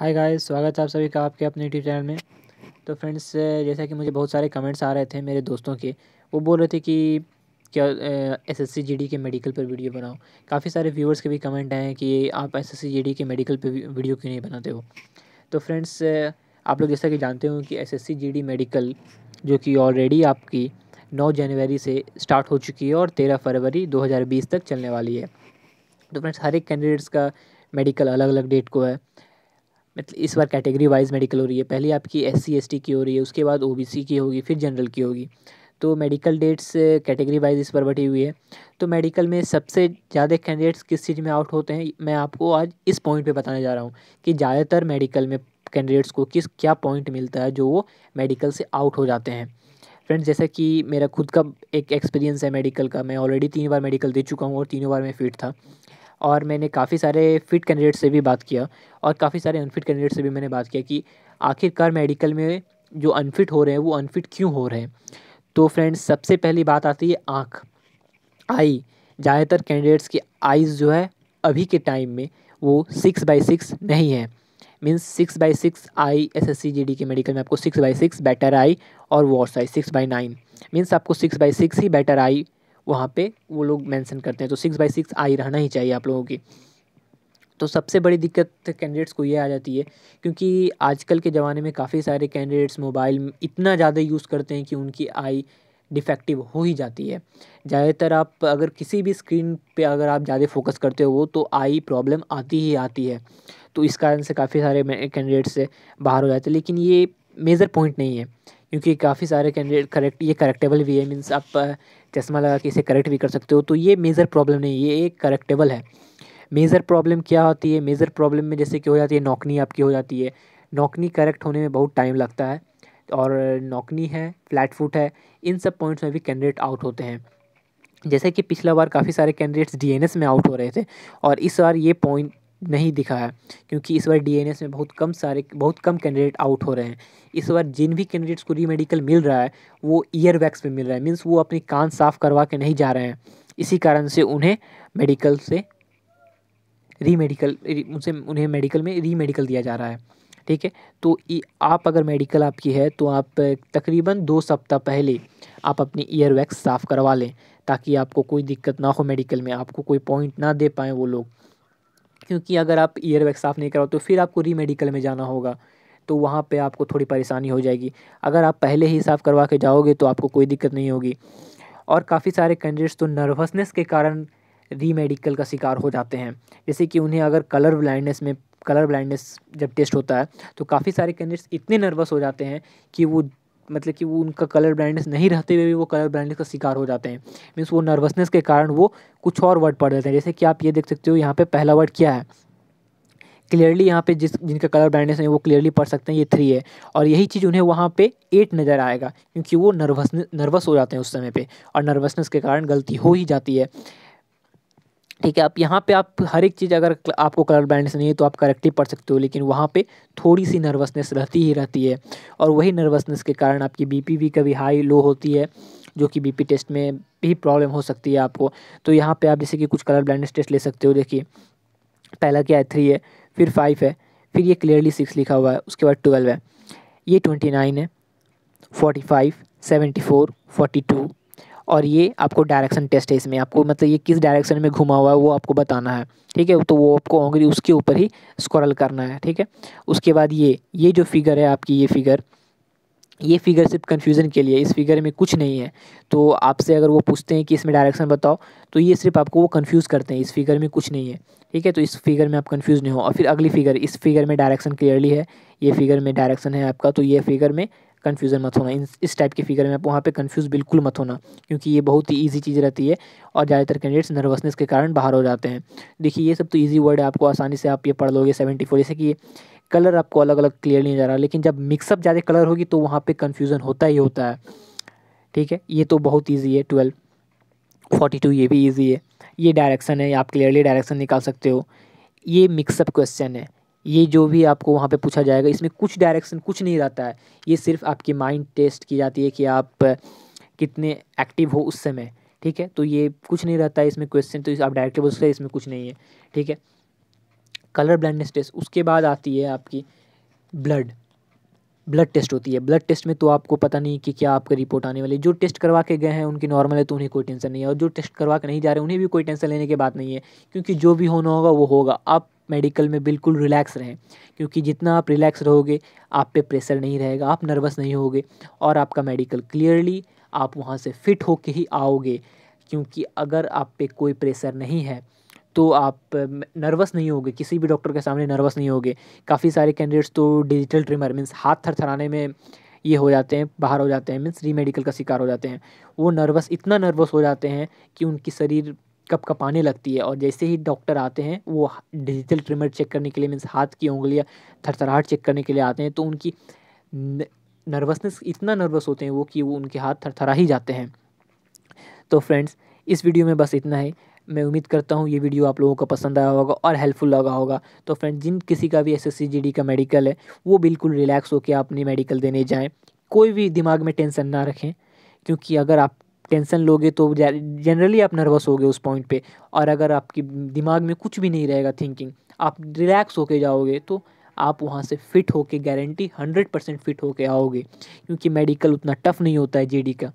hi guys स्वागत है आप सभी का आपके अपने यूट्यूब चैनल में तो फ्रेंड्स जैसा कि मुझे बहुत सारे कमेंट्स आ रहे थे मेरे दोस्तों के वो बोल रहे थे कि क्या एस एस के मेडिकल पर वीडियो बनाओ काफ़ी सारे व्यूअर्स के भी कमेंट आए हैं कि आप एस एस के मेडिकल पर वीडियो क्यों नहीं बनाते हो तो फ्रेंड्स आप लोग जैसा कि जानते हो कि एस एस मेडिकल जो कि ऑलरेडी आपकी नौ जनवरी से स्टार्ट हो चुकी है और तेरह फरवरी दो तक चलने वाली है तो फ्रेंड्स हर एक कैंडिडेट्स का मेडिकल अलग अलग डेट को है मतलब इस बार कैटेगरी वाइज मेडिकल हो रही है पहले आपकी एस सी की हो रही है उसके बाद ओ की होगी फिर जनरल की होगी तो मेडिकल डेट्स कैटेगरी वाइज इस पर बटी हुई है तो मेडिकल में सबसे ज़्यादा कैंडिडेट्स किस चीज़ में आउट होते हैं मैं आपको आज इस पॉइंट पे बताने जा रहा हूँ कि ज़्यादातर मेडिकल में कैंडिडेट्स को किस क्या पॉइंट मिलता है जो वो मेडिकल से आउट हो जाते हैं फ्रेंड्स जैसा कि मेरा खुद का एक एक्सपीरियंस है मेडिकल का मैं ऑलरेडी तीन बार मेडिकल दे चुका हूँ और तीनों बार मैं फिट था और मैंने काफ़ी सारे फिट कैंडिडेट से भी बात किया और काफ़ी सारे अनफिट कैंडिडेट से भी मैंने बात किया कि आखिरकार मेडिकल में जो अनफिट हो रहे हैं वो अनफिट क्यों हो रहे हैं तो फ्रेंड्स सबसे पहली बात आती है आँख आई ज़्यादातर कैंडिडेट्स की आइज़ जो है अभी के टाइम में वो सिक्स बाई सिक्स नहीं है means six by six eye S S C G D के मेडिकल में आपको six by six better eye और worse eye six by nine means आपको सिक्स बाई सिक्स ही बेटर आई वहाँ पे वो लोग मेंशन करते हैं तो सिक्स बाई सिक्स आई रहना ही चाहिए आप लोगों की तो सबसे बड़ी दिक्कत कैंडिडेट्स को ये आ जाती है क्योंकि आजकल के ज़माने में काफ़ी सारे कैंडिडेट्स मोबाइल इतना ज़्यादा यूज़ करते हैं कि उनकी आई डिफेक्टिव हो ही जाती है ज़्यादातर आप अगर किसी भी स्क्रीन पे अगर आप ज़्यादा फोकस करते हो तो आई प्रॉब्लम आती ही आती है तो इस कारण से काफ़ी सारे कैंडिडेट्स से बाहर हो जाते हैं लेकिन ये मेज़र पॉइंट नहीं है क्योंकि काफ़ी सारे कैंडिडेट करेक्ट ये करेक्टेबल भी है मीन्स आप चश्मा लगा के इसे करेक्ट भी कर सकते हो तो ये मेजर प्रॉब्लम नहीं ये एक करेक्टेबल है मेजर प्रॉब्लम क्या होती है मेजर प्रॉब्लम में जैसे कि हो जाती है नौकनी आपकी हो जाती है नौकनी करेक्ट होने में बहुत टाइम लगता है और नौकनी है फ्लैट फुट है इन सब पॉइंट्स में भी कैंडिडेट आउट होते हैं जैसे कि पिछला बार काफ़ी सारे कैंडिडेट्स डीएनएस में आउट हो रहे थे और इस बार ये पॉइंट नहीं दिखा है क्योंकि इस बार डी में बहुत कम सारे बहुत कम कैंडिडेट आउट हो रहे हैं इस बार जिन भी कैंडिडेट्स को री मेडिकल मिल रहा है वो ईयर वैक्स में मिल रहा है मीन्स वो अपनी कान साफ़ करवा के नहीं जा रहे हैं इसी कारण से उन्हें मेडिकल से री मेडिकल उनसे उन्हें मेडिकल में री मेडिकल दिया जा रहा है ठीक है तो आप अगर मेडिकल आपकी है तो आप तकरीबन दो सप्ताह पहले आप अपनी ईयर वैक्स साफ़ करवा लें ताकि आपको कोई दिक्कत ना हो मेडिकल में आपको कोई पॉइंट ना दे पाएँ वो लोग क्योंकि अगर आप ईयर वैक्स साफ़ नहीं कराओ तो फिर आपको री मेडिकल में जाना होगा तो वहाँ पे आपको थोड़ी परेशानी हो जाएगी अगर आप पहले ही साफ़ करवा के जाओगे तो आपको कोई दिक्कत नहीं होगी और काफ़ी सारे कैंडिडेट्स तो नर्वसनेस के कारण री मेडिकल का शिकार हो जाते हैं जैसे कि उन्हें अगर कलर ब्लाइंडनेस में कलर ब्लाइंडनेस जब टेस्ट होता है तो काफ़ी सारे कैंडिडेट्स इतने नर्वस हो जाते हैं कि वो मतलब कि वो उनका कलर ब्लाइंडनेस नहीं रहते हुए भी वो कलर ब्लाइंडनेस का शिकार हो जाते हैं मीन्स वो नर्वसनेस के कारण वो कुछ और वर्ड पढ़ देते हैं जैसे कि आप ये देख सकते हो यहाँ पर पहला वर्ड क्या है क्लियरली यहाँ पे जिस जिनका कलर ब्राइंडनेस है वो क्लियरली पढ़ सकते हैं ये थ्री है और यही चीज़ उन्हें वहाँ पे एट नज़र आएगा क्योंकि वो नर्वस नर्वस हो जाते हैं उस समय पे और नर्वसनेस के कारण गलती हो ही जाती है ठीक है आप यहाँ पे आप हर एक चीज़ अगर आपको कलर ब्लाइंडनेस नहीं है तो आप करेक्टली पढ़ सकते हो लेकिन वहाँ पे थोड़ी सी नर्वसनेस रहती ही रहती है और वही नर्वसनेस के कारण आपकी बीपी भी कभी हाई लो होती है जो कि बीपी टेस्ट में भी प्रॉब्लम हो सकती है आपको तो यहाँ पे आप जैसे कि कुछ कलर ब्लाइंडनेस टेस्ट ले सकते हो देखिए पहला क्या है थ्री है फिर फाइव है फिर ये क्लियरली सिक्स लिखा हुआ है उसके बाद ट्वेल्व है ये ट्वेंटी नाइन है forty five seventy four forty two और ये आपको डायरेक्शन टेस्ट है इसमें आपको मतलब ये किस डायरेक्शन में घुमा हुआ है वो आपको बताना है ठीक है तो वो आपको ऑंगली उसके ऊपर ही स्क्रॉल करना है ठीक है उसके बाद ये ये जो फिगर है आपकी ये फिगर ये फिगर सिर्फ कन्फ्यूज़न के लिए इस फिगर में कुछ नहीं है तो आपसे अगर वो पूछते हैं कि इसमें डायरेक्शन बताओ तो ये सिर्फ आपको वो कन्फ्यूज़ करते हैं इस फिगर में कुछ नहीं है ठीक है तो इस फिगर में आप कन्फ्यूज़ नहीं हो और फिर अगली फिगर इस फिगर में डायरेक्शन क्लियरली है ये फिगर में डायरेक्शन है आपका तो ये फिगर में कन्फ्यूज़न मत होना इस टाइप के फिगर में आप वहाँ पर कन्फ्यूज़ बिल्कुल मत होना क्योंकि ये बहुत ही ईजी चीज़ रहती है और ज़्यादातर कैंडिडेट्स नर्वसनेस के कारण बाहर हो जाते हैं देखिए ये सब तो ईजी वर्ड है आपको आसानी से आप ये पढ़ लोगे सेवेंटी फोर जैसे कि ये कलर आपको अलग अलग क्लियर नहीं जा रहा लेकिन जब मिक्सअप ज़्यादा कलर होगी तो वहाँ पर कन्फ्यूज़न होता ही होता है ठीक है ये तो बहुत ईजी है ट्वेल्व फोर्टी टू ये भी ईजी है ये डायरेक्शन है आप क्लियरली डायरेक्शन निकाल सकते हो ये मिक्सअप क्वेश्चन है ये जो भी आपको वहाँ पे पूछा जाएगा इसमें कुछ डायरेक्शन कुछ नहीं रहता है ये सिर्फ आपकी माइंड टेस्ट की जाती है कि आप कितने एक्टिव हो उस समय ठीक है तो ये कुछ नहीं रहता है इसमें क्वेश्चन तो इस आप डायरेक्टली बोल सकते हैं इसमें कुछ नहीं है ठीक है कलर ब्लाइंडनेस टेस्ट उसके बाद आती है आपकी ब्लड ब्लड टेस्ट होती है ब्लड टेस्ट में तो आपको पता नहीं कि क्या आपका रिपोर्ट आने वाली है जो टेस्ट करवा के गए हैं उनकी नॉर्मल है तो उन्हें कोई टेंशन नहीं है और जो टेस्ट करवा के नहीं जा रहे उन्हें भी कोई टेंशन लेने की बात नहीं है क्योंकि जो भी होना होगा वो होगा आप मेडिकल में बिल्कुल रिलैक्स रहें क्योंकि जितना आप रिलैक्स रहोगे आप पे प्रेशर नहीं रहेगा आप नर्वस नहीं होगे और आपका मेडिकल क्लियरली आप वहाँ से फिट हो ही आओगे क्योंकि अगर आप पे कोई प्रेशर नहीं है तो आप नर्वस नहीं होगे किसी भी डॉक्टर के सामने नर्वस नहीं होगे काफ़ी सारे कैंडिडेट्स तो डिजिटल ट्रिमर मीन्स हाथ थरथराने में ये हो जाते हैं बाहर हो जाते हैं मीन्स री मेडिकल का शिकार हो जाते हैं वो नर्वस इतना नर्वस हो जाते हैं कि उनकी शरीर कपकपाने लगती है और जैसे ही डॉक्टर आते हैं वो डिजिटल ट्रिमर चेक करने के लिए मीन्स हाथ की उंगलियाँ थरथराहट चेक करने के लिए आते हैं तो उनकी नर्वसनेस इतना नर्वस होते हैं वो कि वो उनके हाथ थरथरा ही जाते हैं तो फ्रेंड्स इस वीडियो में बस इतना है मैं उम्मीद करता हूँ ये वीडियो आप लोगों को पसंद आया होगा और हेल्पफुल लगा होगा तो फ्रेंड्स जिन किसी का भी एस एस का मेडिकल है वो बिल्कुल रिलैक्स होकर अपनी मेडिकल देने जाएँ कोई भी दिमाग में टेंसन ना रखें क्योंकि अगर आप टेंशन लोगे तो जनरली आप नर्वस होगे उस पॉइंट पे और अगर आपकी दिमाग में कुछ भी नहीं रहेगा थिंकिंग आप रिलैक्स होके जाओगे तो आप वहाँ से फ़िट होके गारंटी हंड्रेड परसेंट फिट होके आओगे क्योंकि मेडिकल उतना टफ नहीं होता है जे का